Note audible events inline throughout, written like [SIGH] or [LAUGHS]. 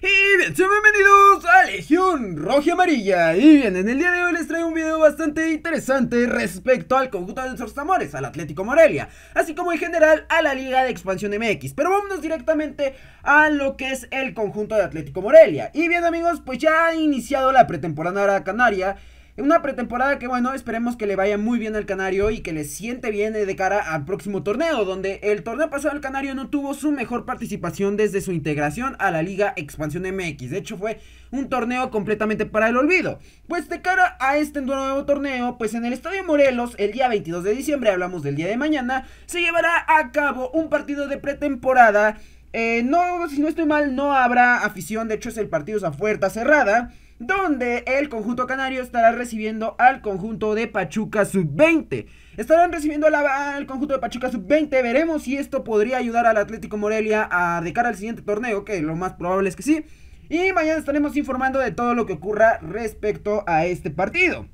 Y bien, sean bienvenidos a Legión Roja Amarilla. Y bien, en el día de hoy les traigo un video bastante interesante respecto al conjunto de los amores, al Atlético Morelia, así como en general a la Liga de Expansión MX. Pero vámonos directamente a lo que es el conjunto de Atlético Morelia. Y bien, amigos, pues ya ha iniciado la pretemporada canaria. Una pretemporada que, bueno, esperemos que le vaya muy bien al Canario y que le siente bien de cara al próximo torneo, donde el torneo pasado del Canario no tuvo su mejor participación desde su integración a la Liga Expansión MX. De hecho, fue un torneo completamente para el olvido. Pues de cara a este nuevo torneo, pues en el Estadio Morelos, el día 22 de diciembre, hablamos del día de mañana, se llevará a cabo un partido de pretemporada. Eh, no, si no estoy mal, no habrá afición. De hecho, es el partido a puerta cerrada donde el conjunto canario estará recibiendo al conjunto de Pachuca Sub-20. Estarán recibiendo al conjunto de Pachuca Sub-20. Veremos si esto podría ayudar al Atlético Morelia a, dedicar al siguiente torneo, que lo más probable es que sí. Y mañana estaremos informando de todo lo que ocurra respecto a este partido.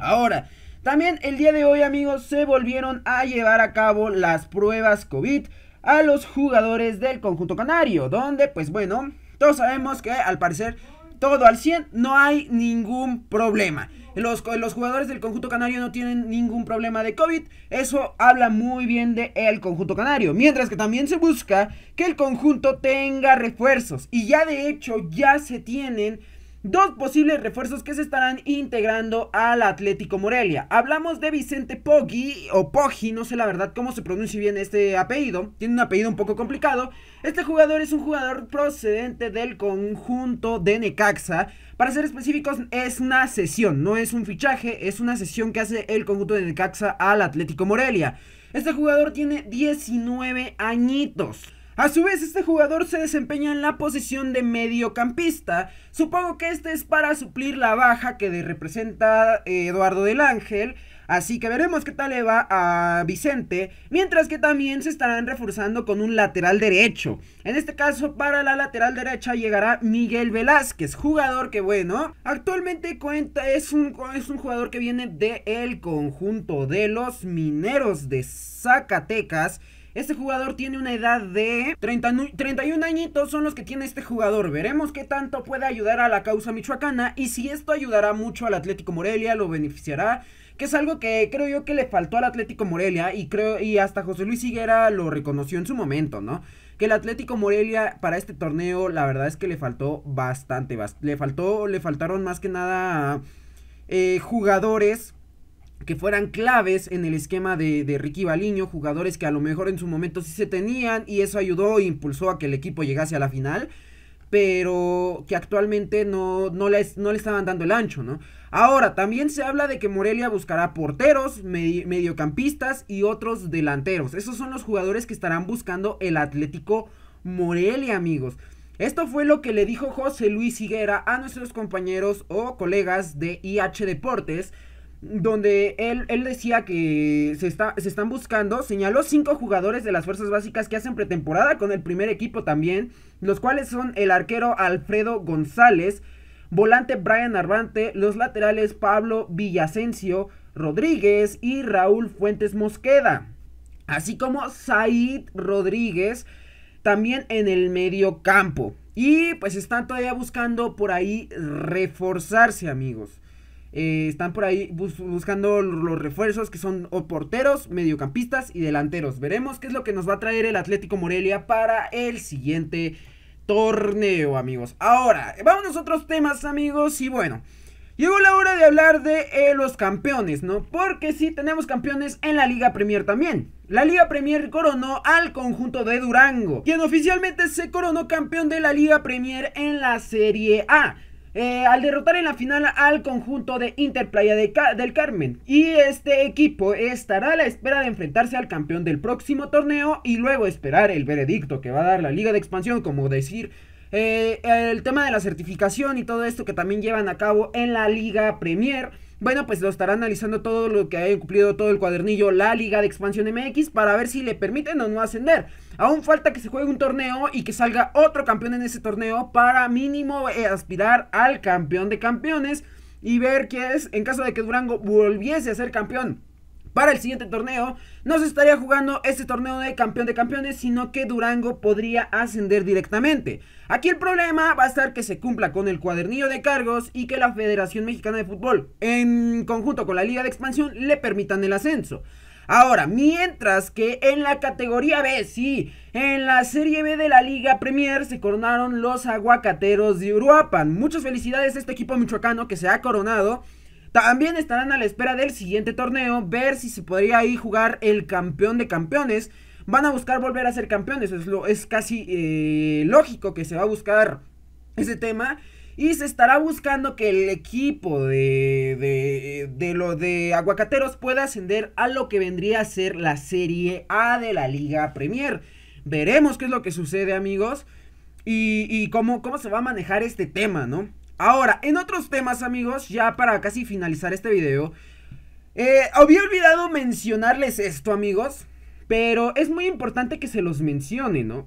Ahora, también el día de hoy, amigos, se volvieron a llevar a cabo las pruebas COVID a los jugadores del conjunto canario, donde, pues bueno, todos sabemos que al parecer todo al 100, no hay ningún problema. Los, los, jugadores del conjunto canario no tienen ningún problema de COVID. Eso habla muy bien del el conjunto canario. Mientras que también se busca que el conjunto tenga refuerzos. Y ya de hecho ya se tienen dos posibles refuerzos que se estarán integrando al Atlético Morelia. Hablamos de Vicente Poggi, o Poggi, no sé la verdad cómo se pronuncia bien este apellido, tiene un apellido un poco complicado. Este jugador es un jugador procedente del conjunto de Necaxa. Para ser específicos, es una sesión, no es un fichaje, es una sesión que hace el conjunto de Necaxa al Atlético Morelia. Este jugador tiene 19 añitos. A su vez, este jugador se desempeña en la posición de mediocampista. Supongo que este es para suplir la baja que representa eh, Eduardo del Ángel. Así que veremos qué tal le va a Vicente. Mientras que también se estarán reforzando con un lateral derecho. En este caso, para la lateral derecha llegará Miguel Velázquez, jugador que, bueno, actualmente cuenta, es un, es un jugador que viene del conjunto de los mineros de Zacatecas. Este jugador tiene una edad de 31 añitos son los que tiene este jugador. Veremos qué tanto puede ayudar a la causa michoacana y si esto ayudará mucho al Atlético Morelia, lo beneficiará que es algo que creo yo que le faltó al Atlético Morelia y creo y hasta José Luis Higuera lo reconoció en su momento, ¿no? Que el Atlético Morelia para este torneo la verdad es que le faltó bastante, le faltó le faltaron más que nada eh, jugadores que fueran claves en el esquema de, Ricky Baliño, jugadores que a lo mejor en su momento sí se tenían y eso ayudó e impulsó a que el equipo llegase a la final, pero que actualmente no, no, les, no le estaban dando el ancho, ¿no? Ahora, también se habla de que Morelia buscará porteros, mediocampistas y otros delanteros. Esos son los jugadores que estarán buscando el Atlético Morelia, amigos. Esto fue lo que le dijo José Luis Higuera a nuestros compañeros o colegas de IH Deportes donde él, decía que se, están buscando, señaló cinco jugadores de las fuerzas básicas que hacen pretemporada con el primer equipo también, los cuales son el arquero Alfredo González, volante Brian Arvante, los laterales Pablo Villasencio Rodríguez y Raúl Fuentes Mosqueda, así como Said Rodríguez también en el medio campo. Y pues están todavía buscando por ahí reforzarse amigos. Eh, están por ahí buscando los refuerzos que son porteros, mediocampistas y delanteros. Veremos qué es lo que nos va a traer el Atlético Morelia para el siguiente torneo, amigos. Ahora, vamos a otros temas, amigos. Y bueno, llegó la hora de hablar de eh, los campeones, ¿no? Porque sí tenemos campeones en la Liga Premier también. La Liga Premier coronó al conjunto de Durango, quien oficialmente se coronó campeón de la Liga Premier en la Serie A. Eh, al derrotar en la final al conjunto de Interplaya del Carmen. Y este equipo estará a la espera de enfrentarse al campeón del próximo torneo y luego esperar el veredicto que va a dar la Liga de Expansión, como decir... Eh, el tema de la certificación y todo esto que también llevan a cabo en la Liga Premier. Bueno, pues lo estará analizando todo lo que haya cumplido todo el cuadernillo, la Liga de Expansión MX, para ver si le permiten o no ascender. Aún falta que se juegue un torneo y que salga otro campeón en ese torneo para mínimo eh, aspirar al campeón de campeones y ver qué es en caso de que Durango volviese a ser campeón. Para el siguiente torneo no se estaría jugando ese torneo de campeón de campeones, sino que Durango podría ascender directamente. Aquí el problema va a estar que se cumpla con el cuadernillo de cargos y que la Federación Mexicana de Fútbol, en conjunto con la Liga de Expansión, le permitan el ascenso. Ahora, mientras que en la categoría B, sí, en la Serie B de la Liga Premier se coronaron los aguacateros de Uruapan. Muchas felicidades a este equipo michoacano que se ha coronado. También estarán a la espera del siguiente torneo, ver si se podría ahí jugar el campeón de campeones. Van a buscar volver a ser campeones, es, lo, es casi eh, lógico que se va a buscar ese tema. Y se estará buscando que el equipo de, de, de lo de Aguacateros pueda ascender a lo que vendría a ser la Serie A de la Liga Premier. Veremos qué es lo que sucede, amigos. Y, cómo, cómo se va a manejar este tema, ¿no? Ahora, en otros temas, amigos, ya para casi finalizar este video. Eh, había olvidado mencionarles esto, amigos. Pero es muy importante que se los mencione, ¿no?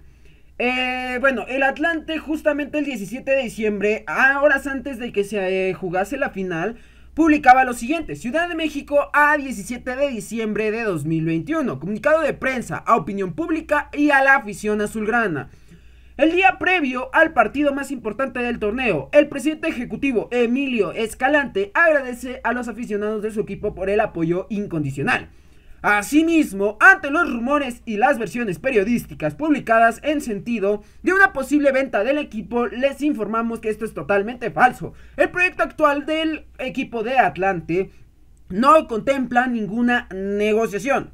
Eh, bueno, el Atlante justamente el 17 de diciembre, horas antes de que se eh, jugase la final, publicaba lo siguiente, Ciudad de México a 17 de diciembre de 2021, comunicado de prensa a opinión pública y a la afición azulgrana. El día previo al partido más importante del torneo, el presidente ejecutivo Emilio Escalante agradece a los aficionados de su equipo por el apoyo incondicional. Asimismo, ante los rumores y las versiones periodísticas publicadas en sentido de una posible venta del equipo, les informamos que esto es totalmente falso. El proyecto actual del equipo de Atlante no contempla ninguna negociación.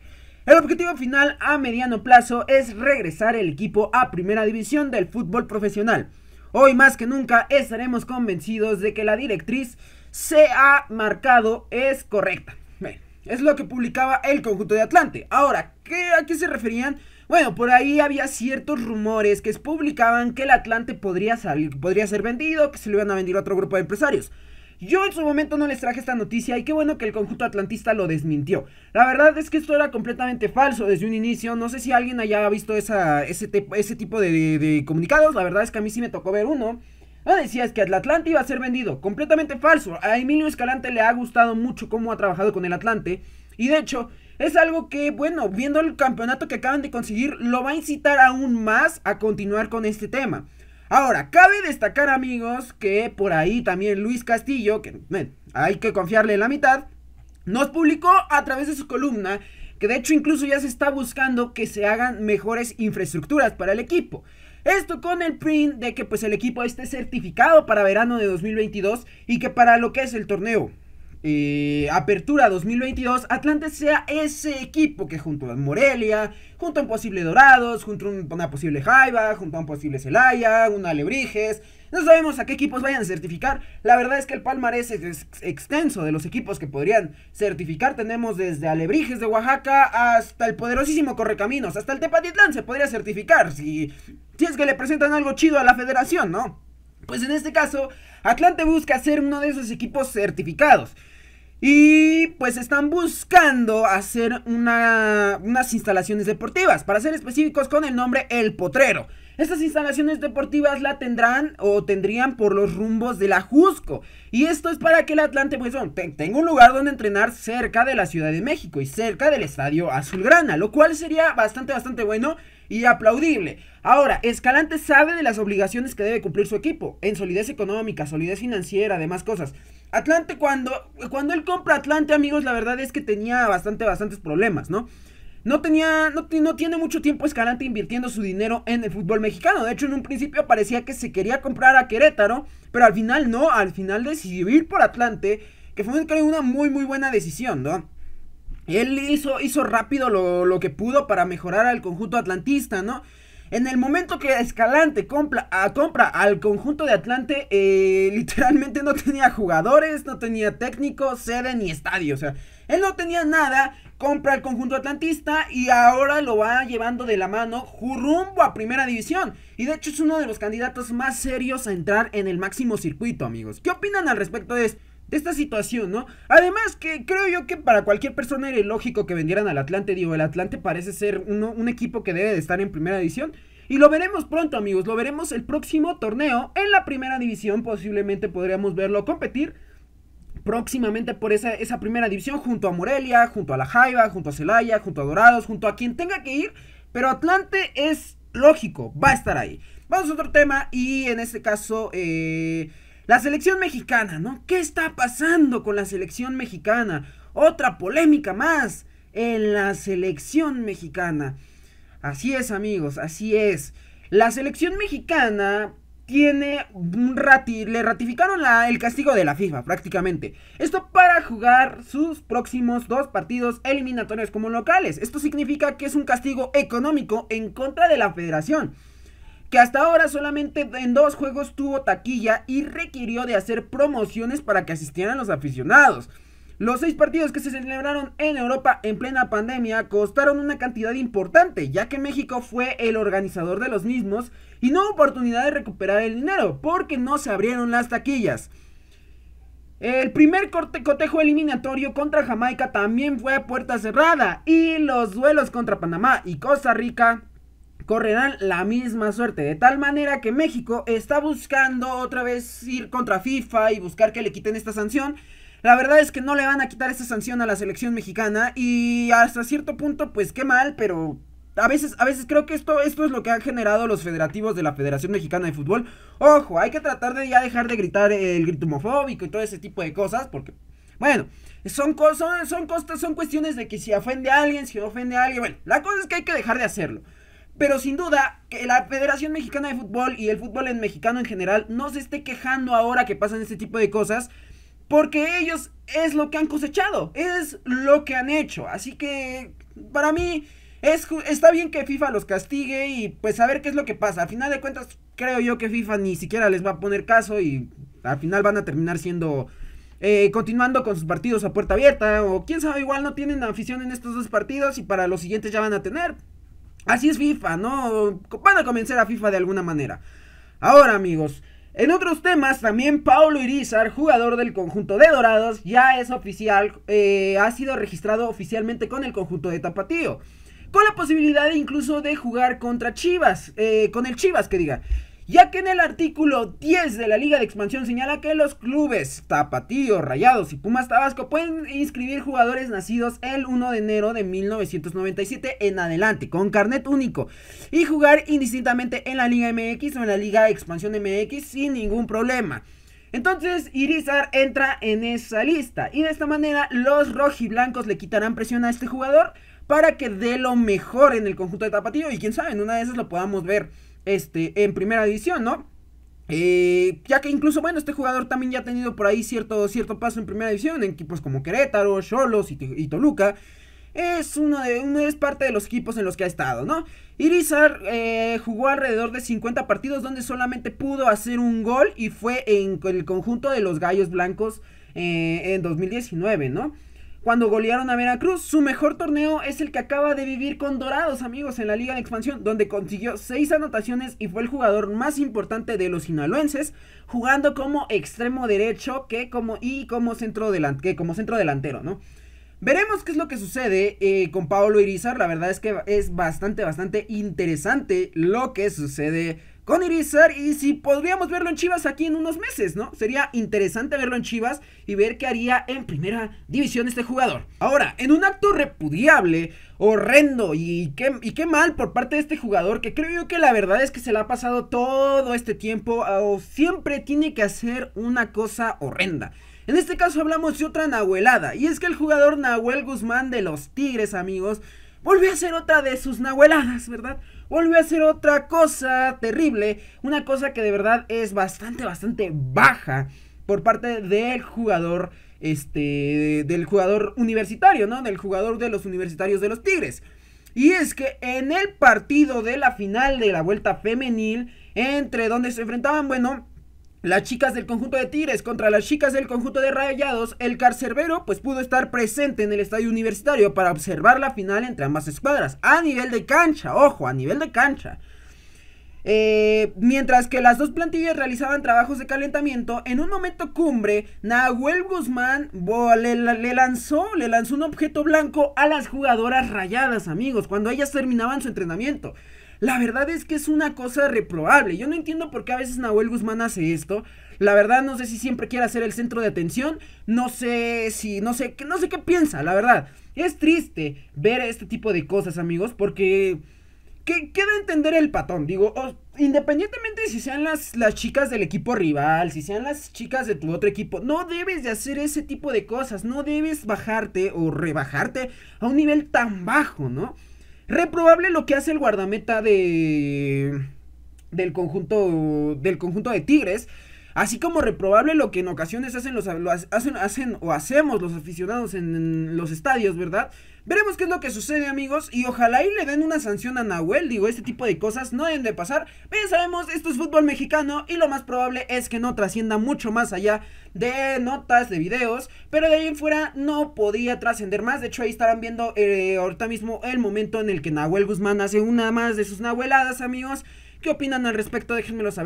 El objetivo final a mediano plazo es regresar el equipo a primera división del fútbol profesional. Hoy más que nunca estaremos convencidos de que la directriz se ha marcado es correcta. Es lo que publicaba el conjunto de Atlante. Ahora, ¿qué, ¿a qué se referían? Bueno, por ahí había ciertos rumores que publicaban que el Atlante podría, salir, podría ser vendido, que se lo iban a vender a otro grupo de empresarios. Yo en su momento no les traje esta noticia y qué bueno que el conjunto atlantista lo desmintió. La verdad es que esto era completamente falso desde un inicio. No sé si alguien haya visto ese, tipo de comunicados. La verdad es que a mí sí me tocó ver uno. No decías que el Atlante iba a ser vendido. Completamente falso. A Emilio Escalante le ha gustado mucho cómo ha trabajado con el Atlante. Y de hecho, es algo que, bueno, viendo el campeonato que acaban de conseguir, lo va a incitar aún más a continuar con este tema. Ahora, cabe destacar, amigos, que por ahí también Luis Castillo, que hay que confiarle en la mitad, nos publicó a través de su columna que de hecho incluso ya se está buscando que se hagan mejores infraestructuras para el equipo. Esto con el print de que pues el equipo esté certificado para verano de 2022 y que para lo que es el torneo eh, Apertura 2022, Atlante sea ese equipo que junto a Morelia, junto a un posible Dorados, junto a una posible Jaiba, junto a un posible Celaya, un Alebrijes. No sabemos a qué equipos vayan a certificar. La verdad es que el palmarés es extenso de los equipos que podrían certificar. Tenemos desde Alebrijes de Oaxaca hasta el poderosísimo Correcaminos, hasta el Tepatitlán se podría certificar si, si es que le presentan algo chido a la federación, ¿no? Pues en este caso, Atlante busca ser uno de esos equipos certificados. Y pues están buscando hacer una, unas instalaciones deportivas, para ser específicos con el nombre El Potrero. Estas instalaciones deportivas la tendrán o tendrían por los rumbos de la Y esto es para que el Atlante, pues, tenga un lugar donde entrenar cerca de la Ciudad de México y cerca del Estadio Azulgrana, lo cual sería bastante, bastante bueno y aplaudible. Ahora, Escalante sabe de las obligaciones que debe cumplir su equipo, en solidez económica, solidez financiera, demás cosas. Atlante cuando, cuando él compra Atlante, amigos, la verdad es que tenía bastante, bastantes problemas, ¿no? No tenía, no, tiene mucho tiempo Escalante invirtiendo su dinero en el fútbol mexicano. De hecho, en un principio parecía que se quería comprar a Querétaro, pero al final no, al final decidió ir por Atlante, que fue una muy muy buena decisión, ¿no? Él hizo, hizo rápido lo, que pudo para mejorar al conjunto atlantista, ¿no? En el momento que Escalante compra, ah, compra al conjunto de Atlante, eh, [LAUGHS] literalmente no tenía jugadores, no tenía técnico, sede ni estadio. O sea, él no tenía nada compra el conjunto atlantista y ahora lo va llevando de la mano rumbo a primera división. Y de hecho es uno de los candidatos más serios a entrar en el máximo circuito, amigos. ¿Qué opinan al respecto de esta situación, ¿no? Además que creo yo que para cualquier persona era lógico que vendieran al Atlante, digo, el Atlante parece ser un equipo que debe de estar en primera división. Y lo veremos pronto, amigos, lo veremos el próximo torneo en la primera división, posiblemente podríamos verlo competir próximamente por esa, esa primera división junto a Morelia, junto a La Jaiba, junto a Celaya, junto a Dorados, junto a quien tenga que ir. Pero Atlante es lógico, va a estar ahí. Vamos a otro tema y en este caso... Eh, la selección mexicana, ¿no? ¿Qué está pasando con la selección mexicana? Otra polémica más en la selección mexicana. Así es, amigos, así es. La selección mexicana tiene le ratificaron el castigo de la FIFA prácticamente. Esto para jugar sus próximos dos partidos eliminatorios como locales. Esto significa que es un castigo económico en contra de la federación, que hasta ahora solamente en dos juegos tuvo taquilla y requirió de hacer promociones para que asistieran los aficionados. Los seis partidos que se celebraron en Europa en plena pandemia costaron una cantidad importante, ya que México fue el organizador de los mismos y no oportunidad de recuperar el dinero porque no se abrieron las taquillas. El primer cotejo eliminatorio contra Jamaica también fue a puerta cerrada y los duelos contra Panamá y Costa Rica correrán la misma suerte. De tal manera que México está buscando otra vez ir contra FIFA y buscar que le quiten esta sanción. La verdad es que no le van a quitar esta sanción a la selección mexicana y hasta cierto punto pues qué mal, pero a veces, a veces creo que esto, esto es lo que han generado los federativos de la Federación Mexicana de Fútbol. Ojo, hay que tratar de ya dejar de gritar el grito homofóbico y todo ese tipo de cosas. Porque, bueno, son cosas, son cosas, son cuestiones de que si ofende a alguien, si ofende a alguien. Bueno, la cosa es que hay que dejar de hacerlo. Pero sin duda, que la Federación Mexicana de Fútbol y el fútbol en mexicano en general no se esté quejando ahora que pasan este tipo de cosas. Porque ellos es lo que han cosechado, es lo que han hecho. Así que, para mí, es, está bien que FIFA los castigue y pues a ver qué es lo que pasa. Al final de cuentas, creo yo que FIFA ni siquiera les va a poner caso y al final van a terminar siendo... Eh, continuando con sus partidos a puerta abierta o quién sabe, igual no tienen afición en estos dos partidos y para los siguientes ya van a tener. Así es FIFA, ¿no? Van a convencer a FIFA de alguna manera. Ahora amigos, en otros temas, también Paulo Irizar, jugador del conjunto de Dorados, ya es oficial, eh, ha sido registrado oficialmente con el conjunto de Tapatío con la posibilidad incluso de jugar contra Chivas, eh, con el Chivas que diga, ya que en el artículo 10 de la Liga de Expansión señala que los clubes Tapatío, Rayados y Pumas Tabasco pueden inscribir jugadores nacidos el 1 de enero de 1997 en adelante, con carnet único, y jugar indistintamente en la Liga MX o en la Liga de Expansión MX sin ningún problema. Entonces Irizar entra en esa lista y de esta manera los rojiblancos le quitarán presión a este jugador para que dé lo mejor en el conjunto de Tapatío y quién sabe, en una de esas lo podamos ver este, en primera división, ¿no? Eh, ya que incluso, bueno, este jugador también ya ha tenido por ahí cierto, cierto paso en primera división, en equipos como Querétaro, Cholos y, Toluca es uno de es parte de los equipos en los que ha estado, ¿no? Irizar eh, jugó alrededor de 50 partidos donde solamente pudo hacer un gol y fue en, el conjunto de los Gallos Blancos eh, en 2019, ¿no? cuando golearon a Veracruz. Su mejor torneo es el que acaba de vivir con Dorados, amigos, en la Liga de Expansión, donde consiguió seis anotaciones y fue el jugador más importante de los sinaloenses, jugando como extremo derecho que como, y como centro, como centro delantero, ¿no? Veremos qué es lo que sucede eh, con Pablo Irizar. La verdad es que es bastante, bastante interesante lo que sucede con Irizar y si podríamos verlo en Chivas aquí en unos meses, ¿no? Sería interesante verlo en Chivas y ver qué haría en primera división este jugador. Ahora, en un acto repudiable, horrendo y qué, y qué mal por parte de este jugador que creo yo que la verdad es que se le ha pasado todo este tiempo ah, o siempre tiene que hacer una cosa horrenda. En este caso hablamos de otra nahuelada y es que el jugador Nahuel Guzmán de los Tigres, amigos, volvió a hacer otra de sus nahueladas, ¿verdad? volvió a hacer otra cosa terrible, una cosa que de verdad es bastante, bastante baja por parte del jugador, este, del jugador universitario, ¿no? Del jugador de los universitarios de los Tigres. Y es que en el partido de la final de la vuelta femenil, entre donde se enfrentaban, bueno, las chicas del conjunto de Tigres contra las chicas del conjunto de Rayados, el carcerbero pues pudo estar presente en el estadio universitario para observar la final entre ambas escuadras, a nivel de cancha, ojo, a nivel de cancha. Eh, mientras que las dos plantillas realizaban trabajos de calentamiento, en un momento cumbre, Nahuel Guzmán lanzó, le lanzó un objeto blanco a las jugadoras rayadas, amigos, cuando ellas terminaban su entrenamiento. La verdad es que es una cosa reprobable. Yo no entiendo por qué a veces Nahuel Guzmán hace esto. La verdad no sé si siempre quiere hacer el centro de atención, no sé si no sé qué piensa, la verdad. Es triste ver este tipo de cosas, amigos, porque queda entender el patón, digo, independientemente si sean las, las chicas del equipo rival, si sean las chicas de tu otro equipo, no debes de hacer ese tipo de cosas, no debes bajarte o rebajarte a un nivel tan bajo, ¿no? Reprobable lo que hace el guardameta de del conjunto del conjunto de Tigres Así como reprobable lo que en ocasiones hacen, los, hacen, o hacemos los aficionados en, los estadios, ¿verdad? Veremos qué es lo que sucede, amigos. Y ojalá y le den una sanción a Nahuel. Digo, este tipo de cosas no deben de pasar. Pero sabemos, esto es fútbol mexicano. Y lo más probable es que no trascienda mucho más allá de notas, de videos. Pero de ahí en fuera no podía trascender más. De hecho, ahí estarán viendo eh, ahorita mismo el momento en el que Nahuel Guzmán hace una más de sus nahueladas, amigos. ¿Qué opinan al respecto? Déjenmelo saber.